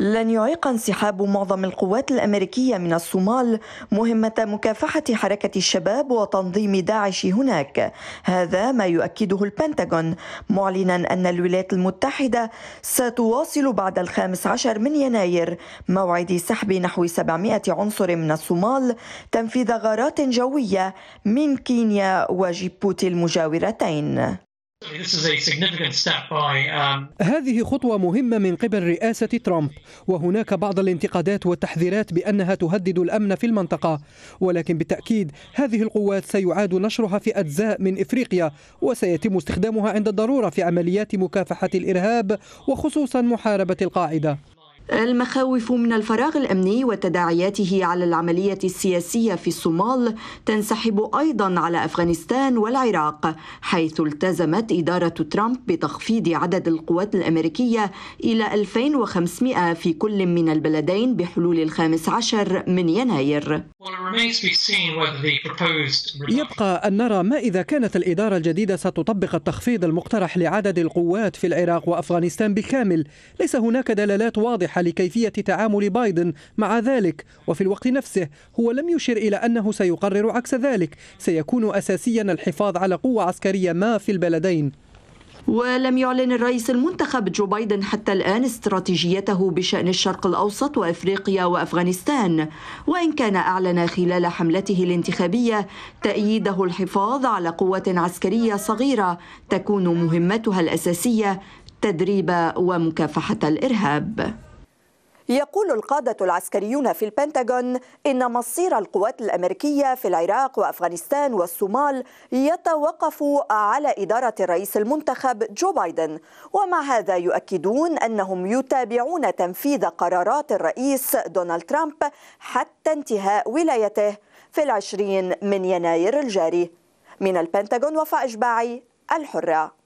لن يعيق انسحاب معظم القوات الامريكيه من الصومال مهمه مكافحه حركه الشباب وتنظيم داعش هناك هذا ما يؤكده البنتاغون معلنا ان الولايات المتحده ستواصل بعد الخامس عشر من يناير موعد سحب نحو 700 عنصر من الصومال تنفيذ غارات جويه من كينيا وجيبوتي المجاورتين Um, هذه خطوة مهمة من قبل رئاسة ترامب وهناك بعض الانتقادات والتحذيرات بأنها تهدد الأمن في المنطقة ولكن بالتأكيد هذه القوات سيعاد نشرها في أجزاء من إفريقيا وسيتم استخدامها عند الضرورة في عمليات مكافحة الإرهاب وخصوصا محاربة القاعدة المخاوف من الفراغ الامني وتداعياته على العمليه السياسيه في الصومال تنسحب ايضا على افغانستان والعراق حيث التزمت اداره ترامب بتخفيض عدد القوات الامريكيه الى 2500 في كل من البلدين بحلول الخامس عشر من يناير يبقى ان نرى ما اذا كانت الاداره الجديده ستطبق التخفيض المقترح لعدد القوات في العراق وافغانستان بالكامل ليس هناك دلالات واضحه لكيفية تعامل بايدن مع ذلك وفي الوقت نفسه هو لم يشر إلى أنه سيقرر عكس ذلك سيكون أساسيا الحفاظ على قوة عسكرية ما في البلدين ولم يعلن الرئيس المنتخب جو بايدن حتى الآن استراتيجيته بشأن الشرق الأوسط وأفريقيا وأفغانستان وإن كان أعلن خلال حملته الانتخابية تأييده الحفاظ على قوة عسكرية صغيرة تكون مهمتها الأساسية تدريب ومكافحة الإرهاب يقول القادة العسكريون في البنتاغون إن مصير القوات الأمريكية في العراق وأفغانستان والصومال يتوقف على إدارة الرئيس المنتخب جو بايدن ومع هذا يؤكدون أنهم يتابعون تنفيذ قرارات الرئيس دونالد ترامب حتى انتهاء ولايته في العشرين من يناير الجاري من البنتاغون وفاء إشباعي الحرة